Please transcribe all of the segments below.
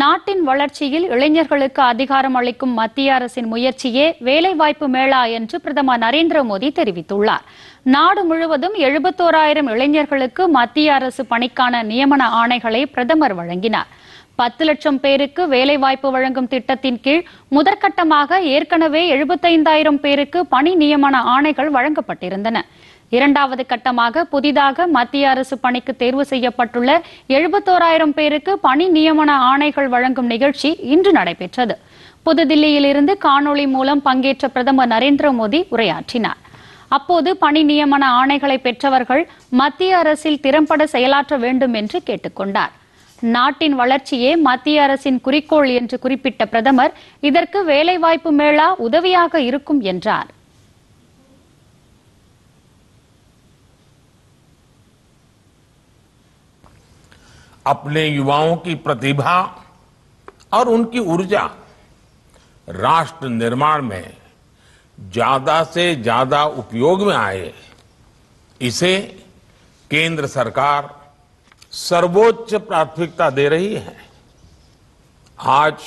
நாட்டின் வளர்ச்சியில் இளைஞர்களுக்கு அதிகாரம் அளிக்கும் மத்திய அரசின் முயற்சியே வேலைவாய்ப்பு மேளா என்று பிரதமர் நரேந்திர மோடி தெரிவித்துள்ளார் நாடு முழுவதும் எழுபத்தோராயிரம் இளைஞர்களுக்கு மத்திய அரசு பணிக்கான நியமன ஆணைகளை பிரதமர் வழங்கினார் பத்து லட்சம் பேருக்கு வேலைவாய்ப்பு வழங்கும் திட்டத்தின் கீழ் முதற்கட்டமாக ஏற்கனவே எழுபத்தைந்தாயிரம் பேருக்கு பணி நியமன ஆணைகள் வழங்கப்பட்டிருந்தன இரண்டாவது கட்டமாக புதிதாக மத்திய அரசு பணிக்கு தேர்வு செய்யப்பட்டுள்ள எழுபத்தோராயிரம் பேருக்கு பணி நியமன ஆணைகள் வழங்கும் நிகழ்ச்சி இன்று நடைபெற்றது புதுதில்லியிலிருந்து காணொலி மூலம் பங்கேற்ற பிரதமர் நரேந்திர மோடி உரையாற்றினார் அப்போது பணி நியமன ஆணைகளை பெற்றவர்கள் மத்திய அரசில் திறம்பட செயலாற்ற வேண்டும் என்று கேட்டுக்கொண்டார் நாட்டின் வளர்ச்சியே மத்திய அரசின் குறிக்கோள் என்று குறிப்பிட்ட பிரதமர் இதற்கு வேலைவாய்ப்பு மேளா உதவியாக இருக்கும் என்றார் अपने युवाओं की प्रतिभा और उनकी ऊर्जा राष्ट्र निर्माण में ज्यादा से ज्यादा उपयोग में आए इसे केंद्र सरकार सर्वोच्च प्राथमिकता दे रही है आज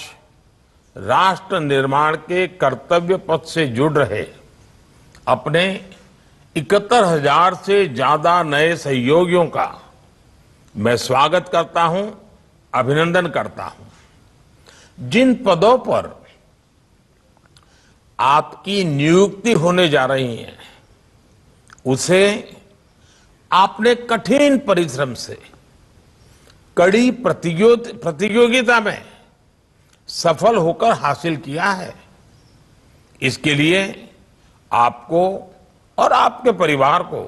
राष्ट्र निर्माण के कर्तव्य पथ से जुड़ रहे अपने इकहत्तर हजार से ज्यादा नए सहयोगियों का मैं स्वागत करता हूं अभिनंदन करता हूं जिन पदों पर आपकी नियुक्ति होने जा रही है उसे आपने कठिन परिश्रम से कड़ी प्रतियोगिता में सफल होकर हासिल किया है इसके लिए आपको और आपके परिवार को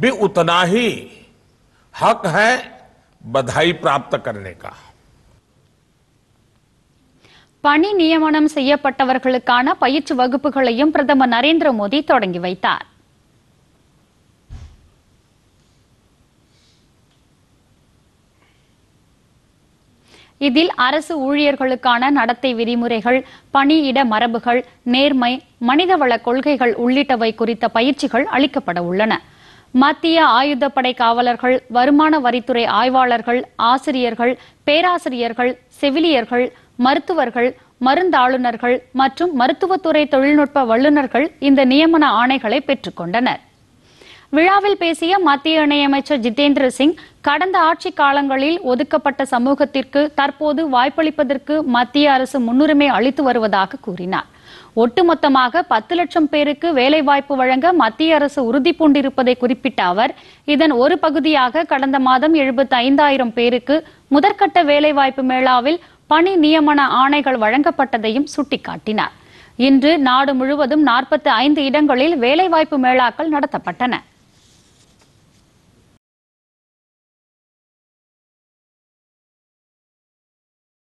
भी उतना ही हक है बधाई प्राप्त करने का பணி நியமனம் செய்யப்பட்டவர்களுக்கான பயிற்சி வகுப்புகளையும் பிரதமர் நரேந்திர மோடி தொடங்கி வைத்தார் இதில் அரசு ஊழியர்களுக்கான நடத்தை விதிமுறைகள் பணியிட மரபுகள் நேர்மை மனிதவள கொள்கைகள் உள்ளிட்டவை குறித்த பயிற்சிகள் அளிக்கப்பட உள்ளன மத்திய ஆயுதப்படை காவலர்கள் வருமான வரித்துறை ஆய்வாளர்கள் ஆசிரியர்கள் பேராசிரியர்கள் செவிலியர்கள் மருத்துவர்கள் மருந்தாளுநர்கள் மற்றும் மருத்துவத்துறை தொழில்நுட்ப வல்லுநர்கள் இந்த நியமன ஆணைகளை பெற்றுக்கொண்டனர் விழாவில் பேசிய மத்திய இணையமைச்சர் ஜிதேந்திர சிங் கடந்த ஆட்சிக் காலங்களில் ஒதுக்கப்பட்ட சமூகத்திற்கு தற்போது வாய்ப்பளிப்பதற்கு மத்திய அரசு முன்னுரிமை அளித்து வருவதாக கூறினார் ஒட்டுமொத்தமாக பத்து லட்சம் பேருக்கு வேலைவாய்ப்பு வழங்க மத்திய அரசு உறுதி பூண்டிருப்பதை குறிப்பிட்ட அவர் இதன் ஒரு பகுதியாக கடந்த மாதம் எழுபத்தி ஐந்தாயிரம் பேருக்கு முதற்கட்ட வேலைவாய்ப்பு மேளாவில் பணி நியமன ஆணைகள் வழங்கப்பட்டதையும் சுட்டிக்காட்டினார் இன்று நாடு முழுவதும் நாற்பத்தி ஐந்து இடங்களில் வேலைவாய்ப்பு மேளாக்கள் நடத்தப்பட்டன